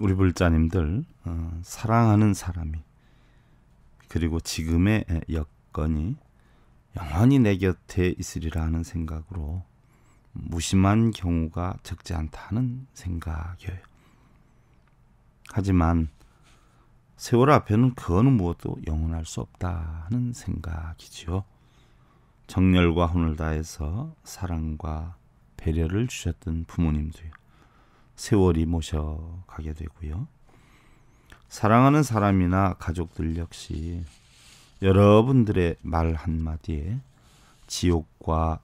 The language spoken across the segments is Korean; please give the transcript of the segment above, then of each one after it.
우리 불자님들 어, 사랑하는 사람이 그리고 지금의 여건이 영원히 내 곁에 있으리라 는 생각으로 무심한 경우가 적지 않다는 생각이에요. 하지만 세월 앞에는 그 어느 무엇도 영원할 수 없다는 생각이지요. 정열과 혼을 다해서 사랑과 배려를 주셨던 부모님도요. 세월이 모셔가게 되고요. 사랑하는 사람이나 가족들 역시 여러분들의 말 한마디에 지옥과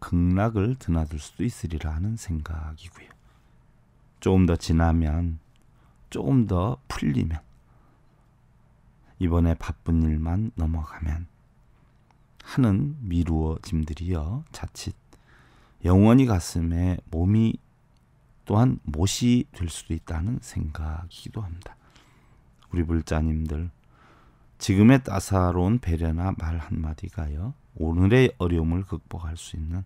극락을 드나들 수도 있으리라 하는 생각이고요. 조금 더 지나면, 조금 더 풀리면, 이번에 바쁜 일만 넘어가면 하는 미루어짐들이여 자칫 영원히 가슴에 몸이 또한 못이 될 수도 있다는 생각이기도 합니다. 우리 불자님들 지금의 따사로운 배려나 말 한마디가요. 오늘의 어려움을 극복할 수 있는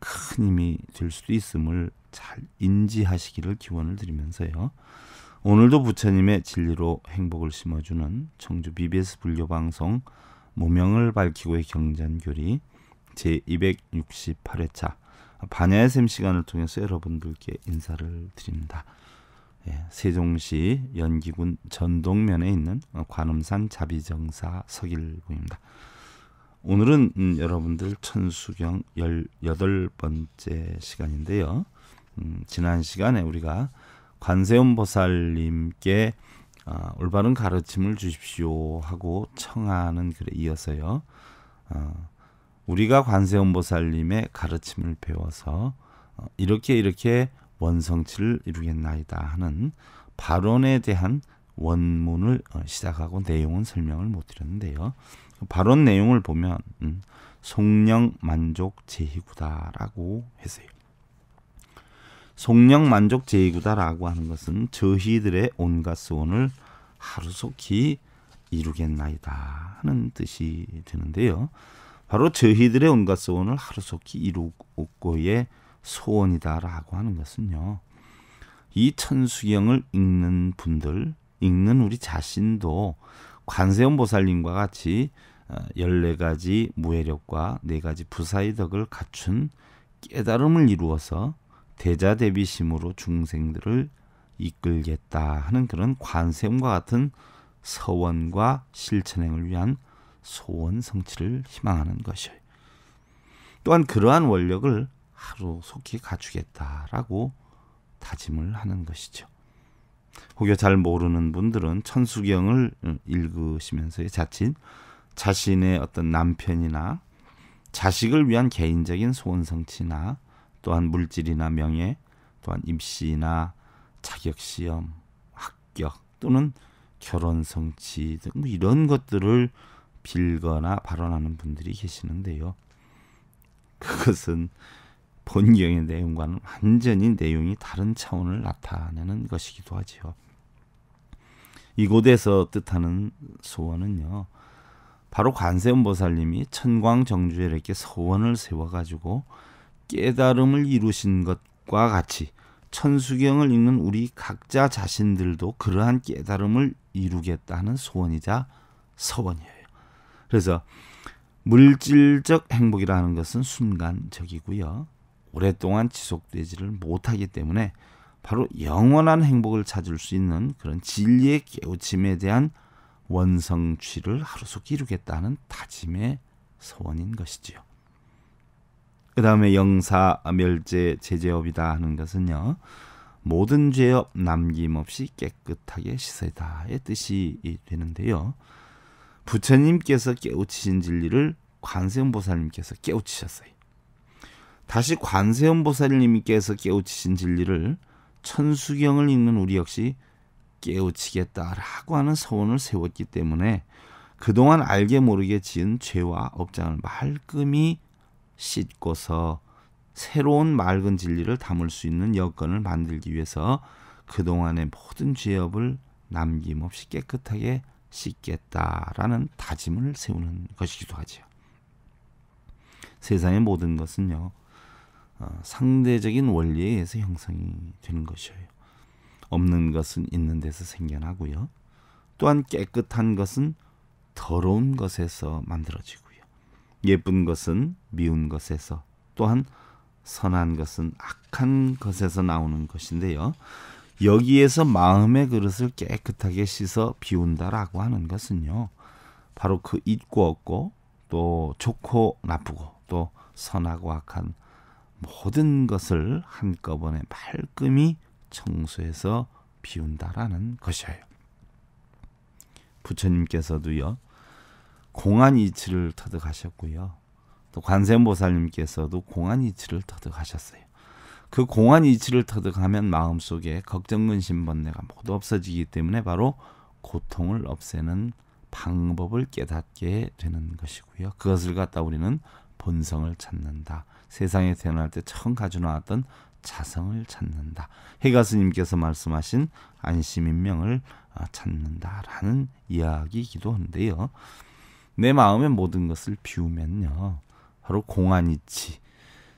큰 힘이 될 수도 있음을 잘 인지하시기를 기원을 드리면서요. 오늘도 부처님의 진리로 행복을 심어주는 청주 BBS 불교 방송 무명을 밝히고의 경전교리 제268회차 반야의 샘 시간을 통해서 여러분들께 인사를 드립니다. 예, 세종시 연기군 전동면에 있는 어, 관음산 자비정사 서길구입니다. 오늘은 음, 여러분들 천수경 18번째 시간인데요. 음, 지난 시간에 우리가 관세음보살님께 어, 올바른 가르침을 주십시오 하고 청하는 글에 이어서요. 어, 우리가 관세음보살님의 가르침을 배워서 어, 이렇게 이렇게 원성치를 이루겠나이다 하는 발언에 대한 원문을 어, 시작하고 내용은 설명을 못 드렸는데요. 발언 내용을 보면 음, 송령 만족 제희구다라고 했어요. 송령 만족 제희구다라고 하는 것은 저희들의 온갖 소원을 하루속히 이루겠나이다 하는 뜻이 되는데요. 바로 저희들의 온갖 소원을 하루속히 이루고의 소원이다라고 하는 것은요. 이 천수경을 읽는 분들, 읽는 우리 자신도 관세음 보살님과 같이 14가지 어, 무해력과 4가지 부사의 덕을 갖춘 깨달음을 이루어서 대자대비심으로 중생들을 이끌겠다 하는 그런 관세음과 같은 서원과 실천행을 위한 소원 성취를 희망하는 것이에요. 또한 그러한 원력을 하루 속히 갖추겠다라고 다짐을 하는 것이죠. 혹여 잘 모르는 분들은 천수경을 음, 읽으시면서 자칫 자신의 어떤 남편이나 자식을 위한 개인적인 소원 성취나 또한 물질이나 명예, 또한 입시나 자격 시험, 합격 또는 결혼 성취 등 이런 것들을 빌거나 발언하는 분들이 계시는데요. 그것은 본경의 내용과는 완전히 내용이 다른 차원을 나타내는 것이기도 하지요. 이곳에서 뜻하는 소원은요. 바로 관세음보살님이 천광정주에 게 소원을 세워가지고 깨달음을 이루신 것과 같이 천수경을 읽는 우리 각자 자신들도 그러한 깨달음을 이루겠다는 소원이자 서원이에요. 그래서 물질적 행복이라는 것은 순간적이고요. 오랫동안 지속되지를 못하기 때문에 바로 영원한 행복을 찾을 수 있는 그런 진리의 깨우침에 대한 원성취를 하루속히 이루겠다는 다짐의 소원인 것이지요. 그 다음에 영사 멸제 제재업이다 하는 것은요. 모든 죄업 남김없이 깨끗하게 씻어다의 뜻이 되는데요. 부처님께서 깨우치신 진리를 관세음보살님께서 깨우치셨어요. 다시 관세음보살님께서 깨우치신 진리를 천수경을 읽는 우리 역시 깨우치겠다라고 하는 서원을 세웠기 때문에 그동안 알게 모르게 지은 죄와 업장을 말끔히 씻고서 새로운 맑은 진리를 담을 수 있는 여건을 만들기 위해서 그동안의 모든 죄업을 남김없이 깨끗하게 수겠다라는 다짐을 세우는 것이기도 하지요. 세상의 모든 것은요 어, 상대적인 원리에 의해서 형성이 되는 것이에요. 없는 것은 있는 데서 생겨나고요. 또한 깨끗한 것은 더러운 것에서 만들어지고요. 예쁜 것은 미운 것에서 또한 선한 것은 악한 것에서 나오는 것인데요. 여기에서 마음의 그릇을 깨끗하게 씻어 비운다라고 하는 것은요. 바로 그 있고 없고 또 좋고 나쁘고 또 선하고 악한 모든 것을 한꺼번에 말끔히 청소해서 비운다라는 것이에요. 부처님께서도요. 공안 이치를 터득하셨고요. 또 관세음보살님께서도 공안 이치를 터득하셨어요. 그 공한 이치를 터득하면 마음속에 걱정근심 번뇌가 모두 없어지기 때문에 바로 고통을 없애는 방법을 깨닫게 되는 것이고요. 그것을 갖다 우리는 본성을 찾는다. 세상에 태어날 때 처음 가져 나왔던 자성을 찾는다. 해가 스님께서 말씀하신 안심인명을 아, 찾는다라는 이야기이기도 한데요. 내 마음의 모든 것을 비우면요. 바로 공안이치.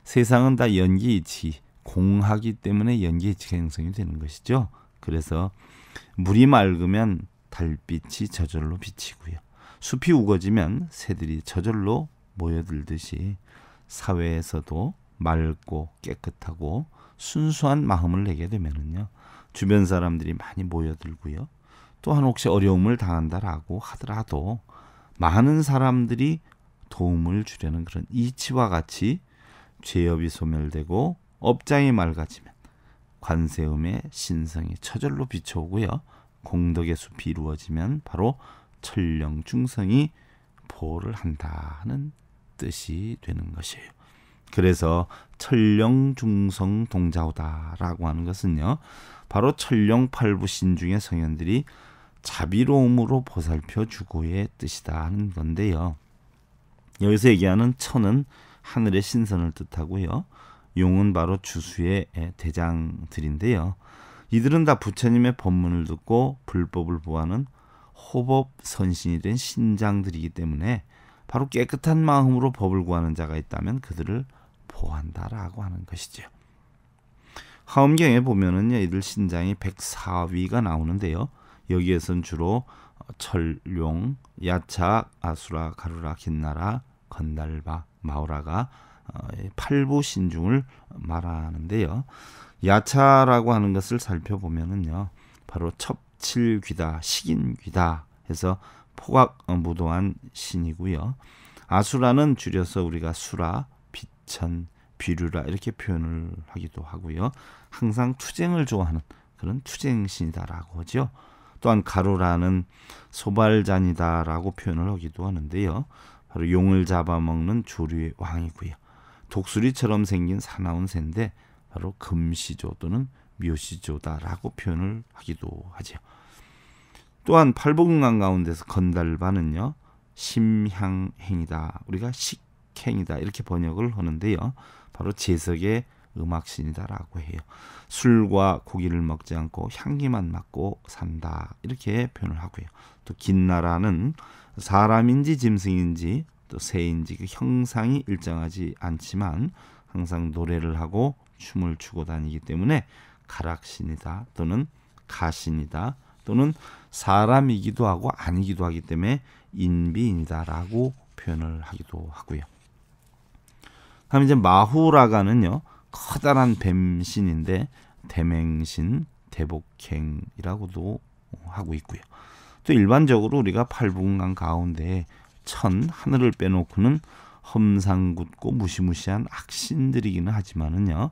세상은 다 연기이치. 공하기 때문에 연기의 가행성이 되는 것이죠. 그래서 물이 맑으면 달빛이 저절로 비치고요. 숲이 우거지면 새들이 저절로 모여들듯이 사회에서도 맑고 깨끗하고 순수한 마음을 내게 되면은요. 주변 사람들이 많이 모여들고요. 또한 혹시 어려움을 당한다라고 하더라도 많은 사람들이 도움을 주려는 그런 이치와 같이 죄업이 소멸되고 업장이 맑아지면 관세음의 신성이 처절로 비춰오고요. 공덕의 숲이 이루어지면 바로 천령 중성이 보호를 한다는 뜻이 되는 것이에요. 그래서 천령 중성 동자오다라고 하는 것은요. 바로 천령 팔부신 중의 성현들이 자비로움으로 보살펴 주고의 뜻이다 하는 건데요. 여기서 얘기하는 천은 하늘의 신선을 뜻하고요. 용은 바로 주수의 예, 대장들인데요. 이들은 다 부처님의 법문을 듣고 불법을 보하는 호법 선신이 된 신장들이기 때문에 바로 깨끗한 마음으로 법을 구하는 자가 있다면 그들을 보한다라고 하는 것이죠. 하엄경에 보면은요, 이들 신장이 104위가 나오는데요. 여기에선 주로 철룡, 야차, 아수라, 가루라, 긴나라, 건달바, 마우라가 어, 팔부 신중을 말하는데요. 야차라고 하는 것을 살펴보면은요. 바로 첩칠귀다, 식인귀다 해서 포각 무도한 신이고요. 아수라는 줄여서 우리가 수라, 비천, 비류라 이렇게 표현을 하기도 하고요. 항상 투쟁을 좋아하는 그런 투쟁신이다라고 하죠. 또한 가루라는 소발잔이다라고 표현을 하기도 하는데요. 바로 용을 잡아먹는 조류의 왕이고요. 독수리처럼 생긴 사나운 새인데 바로 금시조 또는 묘시조다라고 표현을 하기도 하지요. 또한 팔복궁간 가운데서 건달바는요. 심향행이다. 우리가 식행이다. 이렇게 번역을 하는데요. 바로 재석의 음악신이다라고 해요. 술과 고기를 먹지 않고 향기만 맡고 산다. 이렇게 표현을 하고요. 또 긴나라는 사람인지 짐승인지 또 새인지 그 형상이 일정하지 않지만 항상 노래를 하고 춤을 추고 다니기 때문에 가락신이다 또는 가신이다 또는 사람이기도 하고 아니기도 하기 때문에 인비인이다라고 표현을 하기도 하고요. 다음 이제 마후라가는요 커다란 뱀신인데 대맹신, 대복행이라고도 하고 있고요. 또 일반적으로 우리가 팔부분간 가운데 천 하늘을 빼놓고는 험상궂고 무시무시한 악신들이기는 하지만은요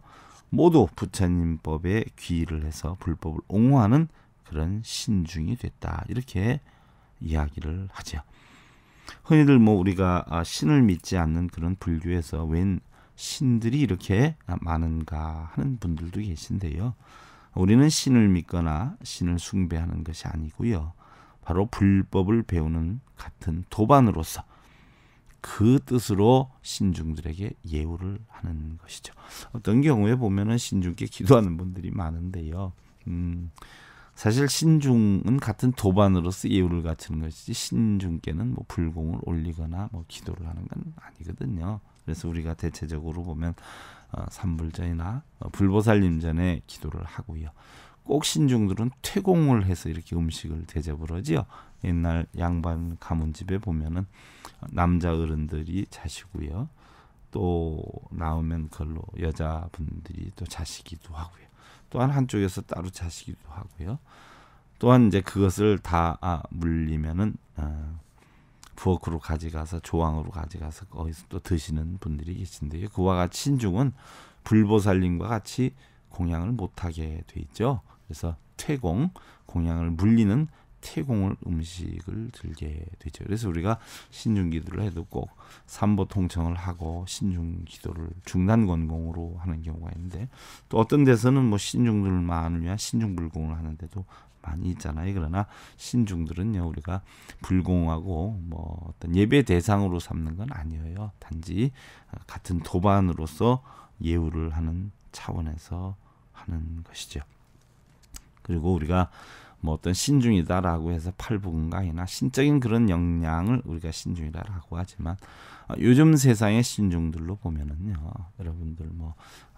모두 부처님법에 귀의를 해서 불법을 옹호하는 그런 신중이 됐다 이렇게 이야기를 하죠. 흔히들 뭐 우리가 아, 신을 믿지 않는 그런 불교에서 웬 신들이 이렇게 많은가 하는 분들도 계신데요. 우리는 신을 믿거나 신을 숭배하는 것이 아니고요. 바로 불법을 배우는 같은 도반으로서 그 뜻으로 신중들에게 예우를 하는 것이죠. 어떤 경우에 보면은 신중께 기도하는 분들이 많은데요. 음, 사실 신중은 같은 도반으로서 예우를 갖추는 것이지 신중께는 뭐 불공을 올리거나 뭐 기도를 하는 건 아니거든요. 그래서 우리가 대체적으로 보면 어, 산불전이나 어, 불보살님전에 기도를 하고요. 꼭 신중들은 퇴공을 해서 이렇게 음식을 대접을 하지요. 옛날 양반 가문집에 보면은 남자 어른들이 자시고요. 또 나오면 걸로 여자분들이 또 자시기도 하고요. 또한 한쪽에서 따로 자시기도 하고요. 또한 이제 그것을 다 아, 물리면은 아, 부엌으로 가져가서 조항으로 가져가서 거기서 또 드시는 분들이 계신데요. 그와 같이 신중은 불보살림과 같이 공양을 못하게 돼 있죠. 그래서 태공 공양을 물리는 태공을 음식을 들게 되죠. 그래서 우리가 신중기도를 해도 꼭 삼보 통청을 하고 신중기도를 중단 건공으로 하는 경우가 있는데 또 어떤 데서는 뭐 신중들만을 위한 신중불공을 하는데도 많이 있잖아요. 그러나 신중들은요 우리가 불공하고 뭐 어떤 예배 대상으로 삼는 건 아니에요. 단지 같은 도반으로서 예우를 하는 차원에서 하는 것이죠. 그리고 우리가 뭐 어떤 신중이다라고 해서 팔부근강이나 신적인 그런 역량을 우리가 신중이다라고 하지만 아, 요즘 세상의 신중들로 보면은요, 여러분들 뭐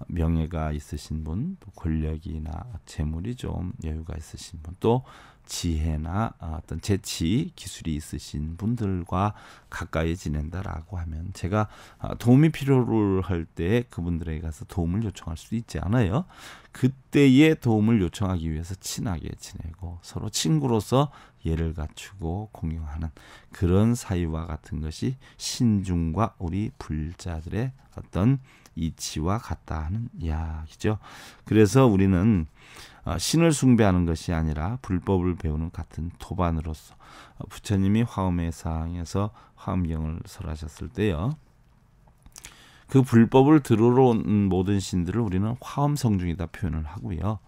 명예가 있으신 분, 권력이나 재물이 좀 여유가 있으신 분, 또 지혜나 아, 어떤 재치, 기술이 있으신 분들과 가까이 지낸다라고 하면 제가 아, 도움이 필요할 때 그분들에게 가서 도움을 요청할 수도 있지 않아요. 그때의 도움을 요청하기 위해서 친하게 지내고 서로 친구로서 예를 갖추고 공유하는 그런 사유와 같은 것이 신중과 우리 불자들의 어떤 이치와 같다 하는 이야기죠. 그래서 우리는 어, 신을 숭배하는 것이 아니라 불법을 배우는 같은 도반으로서 어, 부처님이 화엄의 상에서 화엄경을 설하셨을 때요. 그 불법을 들으러 온 모든 신들을 우리는 화엄성중이다 표현을 하고요.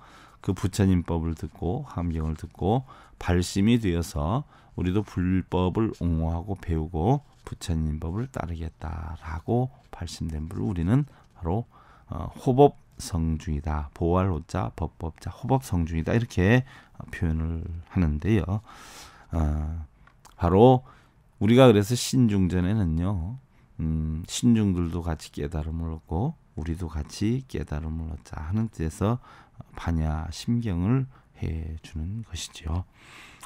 그 부처님법을 듣고 함경을 듣고 발심이 되어서 우리도 불법을 옹호하고 배우고 부처님법을 따르겠다라고 발심된 분을 우리는 바로 어, 호법 성중이다. 보활 호자 법법자 호법 성중이다. 이렇게 표현을 하는데요. 어, 바로 우리가 그래서 신중전에는요. 음, 신중들도 같이 깨달음을 얻고 우리도 같이 깨달음을 얻자 하는 뜻에서 반야 심경을 해 주는 것이지요.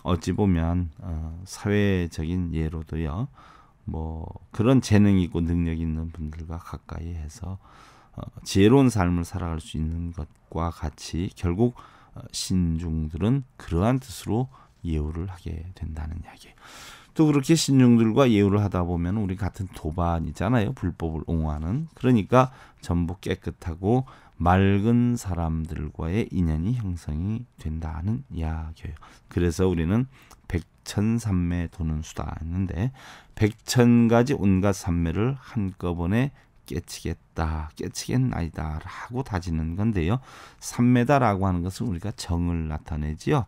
어찌 보면 어, 사회적인 예로도요. 뭐 그런 재능 있고 능력 있는 분들과 가까이 해서 어, 지혜로운 삶을 살아갈 수 있는 것과 같이 결국 어, 신중들은 그러한 뜻으로 예우를 하게 된다는 이야기. 또 그렇게 신중들과 예우를 하다 보면 우리 같은 도반이잖아요. 불법을 옹호하는. 그러니까 전부 깨끗하고 맑은 사람들과의 인연이 형성이 된다는 이야기예요. 그래서 우리는 백천삼매 도는 수다 했는데 백천가지 온갖 삼매를 한꺼번에 깨치겠다, 깨치겠나이다 라고 다지는 건데요. 삼매다라고 하는 것은 우리가 정을 나타내지요.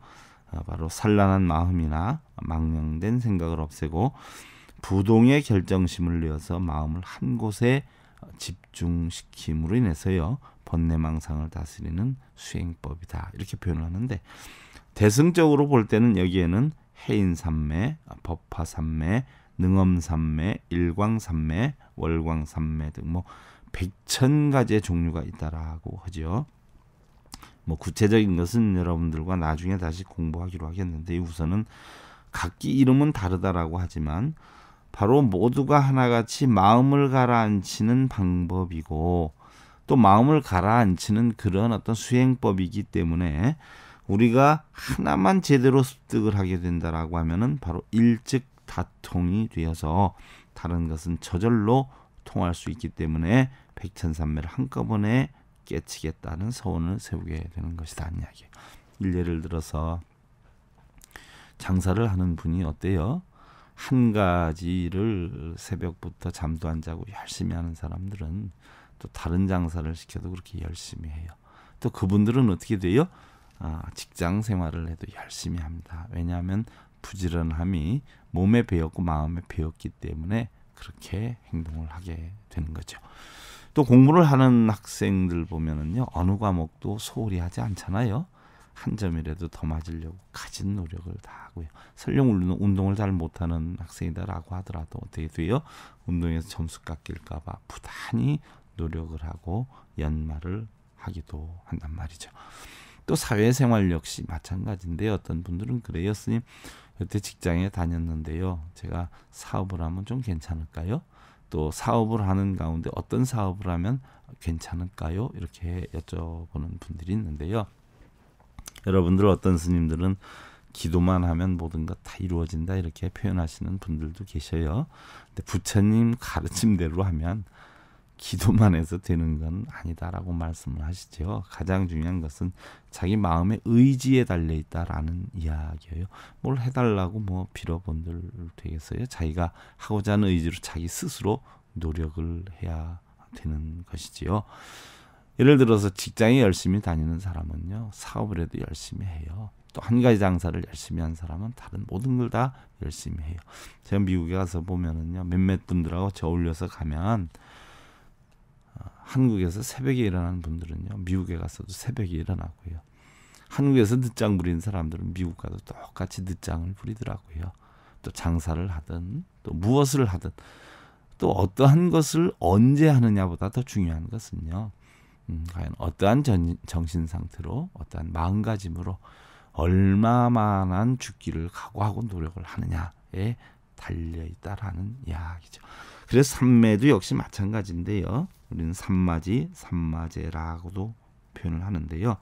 어, 바로 산란한 마음이나 망명된 생각을 없애고 부동의 결정심을 내어서 마음을 한 곳에 집중시킴으로 인해서요 번뇌망상을 다스리는 수행법이다 이렇게 표현을 하는데 대승적으로 볼 때는 여기에는 해인삼매, 법화삼매, 능엄삼매, 일광삼매, 월광삼매 등 뭐 백천 가지의 종류가 있다라고 하죠뭐 구체적인 것은 여러분들과 나중에 다시 공부하기로 하겠는데 우선은 각기 이름은 다르다라고 하지만 바로 모두가 하나같이 마음을 가라앉히는 방법이고 또 마음을 가라앉히는 그런 어떤 수행법이기 때문에 우리가 하나만 제대로 습득을 하게 된다라고 하면은 바로 일찍 다통이 되어서 다른 것은 저절로 통할 수 있기 때문에 백천산매를 한꺼번에 깨치겠다는 서원을 세우게 되는 것이다 이야기. 예를 들어서 장사를 하는 분이 어때요? 한 가지를 새벽부터 잠도 안 자고 열심히 하는 사람들은 또 다른 장사를 시켜도 그렇게 열심히 해요. 또 그분들은 어떻게 돼요? 아, 직장 생활을 해도 열심히 합니다. 왜냐하면 부지런함이 몸에 배었고 마음에 배었기 때문에 그렇게 행동을 하게 되는 거죠. 또 공부를 하는 학생들 보면은요 어느 과목도 소홀히 하지 않잖아요. 한 점이라도 더 맞으려고 가진 노력을 다하고요. 설령 우리는 운동을 잘 못하는 학생이다라고 하더라도 어떻게 돼요? 운동에서 점수 깎일까봐 부단히 노력을 하고 연말을 하기도 한단 말이죠. 또 사회생활 역시 마찬가지인데 어떤 분들은 그래요, 스님. 여태 직장에 다녔는데요. 제가 사업을 하면 좀 괜찮을까요? 또 사업을 하는 가운데 어떤 사업을 하면 괜찮을까요? 이렇게 여쭤보는 분들이 있는데요. 여러분들 어떤 스님들은 기도만 하면 모든 것 다 이루어진다 이렇게 표현하시는 분들도 계셔요. 근데 부처님 가르침대로 하면 기도만 해서 되는 건 아니다라고 말씀을 하시죠. 가장 중요한 것은 자기 마음의 의지에 달려 있다라는 이야기예요. 뭘 해달라고 뭐 빌어본들 되겠어요. 자기가 하고자 하는 의지로 자기 스스로 노력을 해야 되는 것이지요. 예를 들어서 직장에 열심히 다니는 사람은요, 사업을 해도 열심히 해요. 또 한 가지 장사를 열심히 한 사람은 다른 모든 걸 다 열심히 해요. 제가 미국에 가서 보면은요, 몇몇 분들하고 저울려서 가면 어, 한국에서 새벽에 일어나는 분들은요, 미국에 가서도 새벽에 일어나고요. 한국에서 늦장 부리는 사람들은 미국 가도 똑같이 늦장을 부리더라고요. 또 장사를 하든 또 무엇을 하든 또 어떠한 것을 언제 하느냐보다 더 중요한 것은요. 음, 과연 어떠한 전, 정신 상태로 어떠한 마음가짐으로 얼마만한 죽기를 각오하고 노력을 하느냐에 달려 있다라는 이야기죠. 그래서 삼매도 역시 마찬가지인데요. 우리는 삼마지, 삼마제라고도 표현을 하는데요.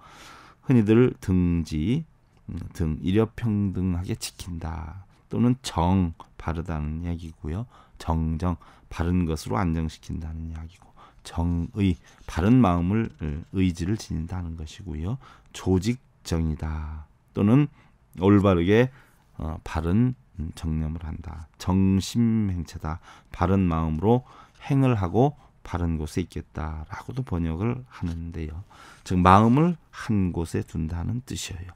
흔히들 등지 음, 등이력평등하게 지킨다 또는 정 바르다는 이야기고요. 정정 바른 것으로 안정시킨다는 이야기고 정의, 바른 마음을 의지를 지닌다는 것이고요. 조직정이다. 또는 올바르게 어, 바른 음, 정념을 한다. 정심행체다. 바른 마음으로 행을 하고 바른 곳에 있겠다라고도 번역을 하는데요. 즉 마음을 한 곳에 둔다는 뜻이에요.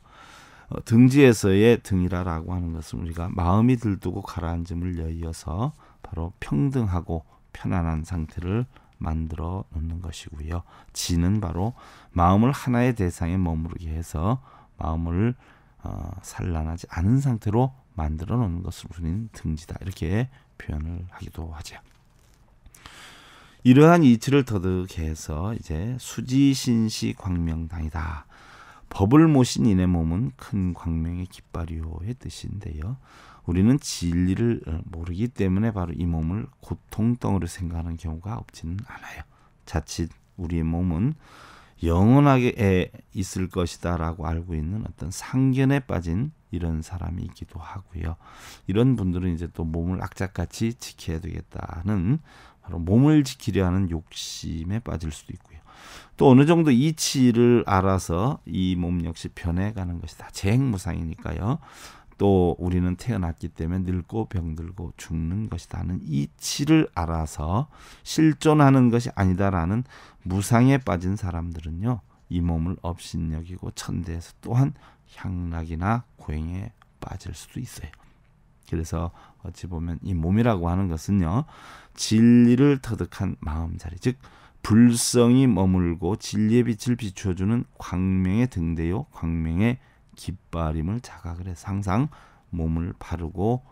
어, 등지에서의 등이라라고 하는 것은 우리가 마음이 들두고 가라앉음을 여의어서 바로 평등하고 편안한 상태를 만들어 놓는 것이고요. 지는 바로 마음을 하나의 대상에 머무르게 해서 마음을 어, 산란하지 않은 상태로 만들어 놓는 것을 우리는 등지다 이렇게 표현을 하기도 하죠. 이러한 이치를 터득해서 이제 수지신시 광명당이다. 법을 모신 이네 몸은 큰 광명의 깃발이요의 뜻인데요. 우리는 진리를 어, 모르기 때문에 바로 이 몸을 고통덩어리로 생각하는 경우가 없지는 않아요. 자칫 우리의 몸은 영원하게 있을 것이다라고 알고 있는 어떤 상견에 빠진 이런 사람이 있기도 하고요. 이런 분들은 이제 또 몸을 악착같이 지켜야 되겠다는 바로 몸을 지키려 하는 욕심에 빠질 수도 있고요. 또 어느 정도 이치를 알아서 이 몸 역시 변해가는 것이다. 재행무상이니까요. 또 우리는 태어났기 때문에 늙고 병들고 죽는 것이다는 이치를 알아서 실존하는 것이 아니다라는 무상에 빠진 사람들은요. 이 몸을 업신여기고 천대에서 또한 향락이나 고행에 빠질 수도 있어요. 그래서 어찌 보면 이 몸이라고 하는 것은요. 진리를 터득한 마음 자리 즉 불성이 머물고 진리의 빛을 비춰주는 광명의 등대요 광명의 깃발임을 자각을 해서 항상 몸을 바르고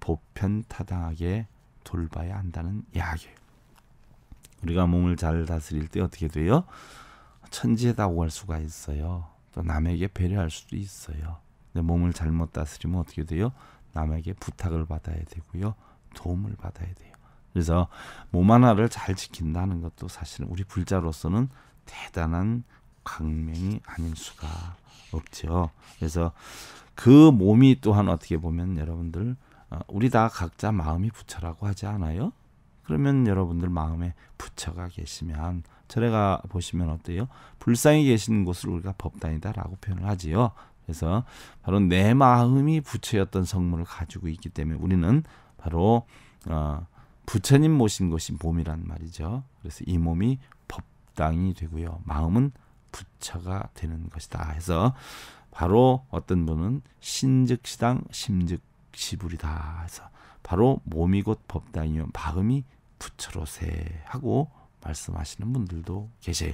보편타당하게 돌봐야 한다는 이야기예요. 우리가 몸을 잘 다스릴 때 어떻게 돼요? 천지에다 오갈 수가 있어요. 또 남에게 배려할 수도 있어요. 근데 몸을 잘못 다스리면 어떻게 돼요? 남에게 부탁을 받아야 되고요. 도움을 받아야 돼요. 그래서 몸 하나를 잘 지킨다는 것도 사실은 우리 불자로서는 대단한 광명이 아닐 수가 없죠. 그래서 그 몸이 또한 어떻게 보면 여러분들 어, 우리 다 각자 마음이 부처라고 하지 않아요? 그러면 여러분들 마음에 부처가 계시면 절에가 보시면 어때요? 불쌍히 계신 곳을 우리가 법단이다라고 표현을 하지요. 그래서 바로 내 마음이 부처였던 성물을 가지고 있기 때문에 우리는 바로 어, 부처님 모신 것이 몸이란 말이죠. 그래서 이 몸이 법당이 되고요. 마음은 부처가 되는 것이다 해서 바로 어떤 분은 신즉시당 심즉시불이다 해서 바로 몸이 곧 법당이요 마음이 부처로세 하고 말씀하시는 분들도 계세요.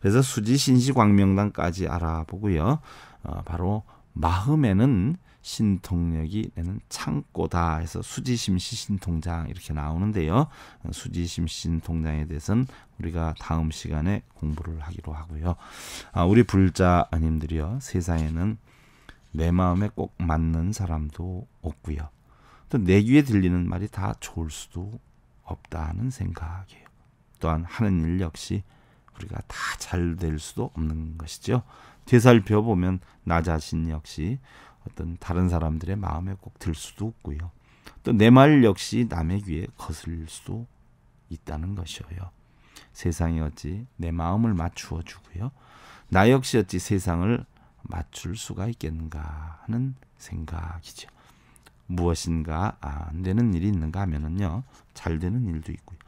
그래서 수지 신시 광명당까지 알아보고요. 어, 바로 마음에는 신통력이 내는 창고다 해서 수지심시 신통장 이렇게 나오는데요. 수지심 신통장에 대해서는 우리가 다음 시간에 공부를 하기로 하고요. 아, 우리 불자님들이요. 세상에는 내 마음에 꼭 맞는 사람도 없고요. 또 내 귀에 들리는 말이 다 좋을 수도 없다는 생각이에요. 또한 하는 일 역시 우리가 다 잘 될 수도 없는 것이죠. 되살펴 보면 나 자신 역시 어떤 다른 사람들의 마음에 꼭 들 수도 없고요. 또 내 말 역시 남의 귀에 거슬 수도 있다는 것이어요. 세상이 어찌 내 마음을 맞추어 주고요. 나 역시 어찌 세상을 맞출 수가 있겠는가 하는 생각이죠. 무엇인가 안 되는 일이 있는가 하면은요. 잘 되는 일도 있고요.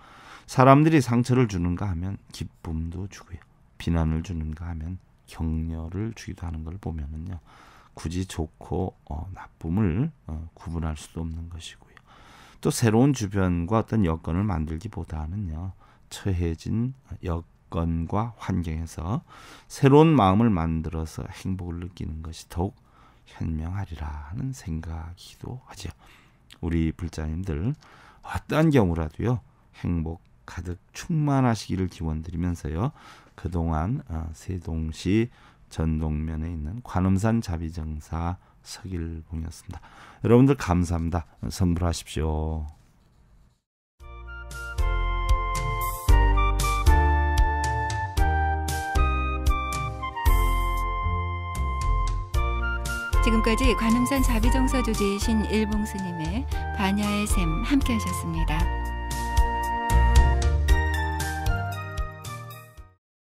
사람들이 상처를 주는가 하면 기쁨도 주고요. 비난을 주는가 하면 격려를 주기도 하는 걸 보면은요. 굳이 좋고 어, 나쁨을 어, 구분할 수도 없는 것이고요. 또 새로운 주변과 어떤 여건을 만들기보다는요. 처해진 여건과 환경에서 새로운 마음을 만들어서 행복을 느끼는 것이 더욱 현명하리라는 생각이기도 하죠. 우리 불자님들 어떠한 경우라도요. 행복 가득 충만하시기를 기원드리면서요. 그동안 아, 세동시 전동면에 있는 관음산 자비정사 서길봉이었습니다. 여러분들 감사합니다. 선물하십시오. 지금까지 관음산 자비정사 조지이신 일봉스님의 반야의 샘 함께 하셨습니다.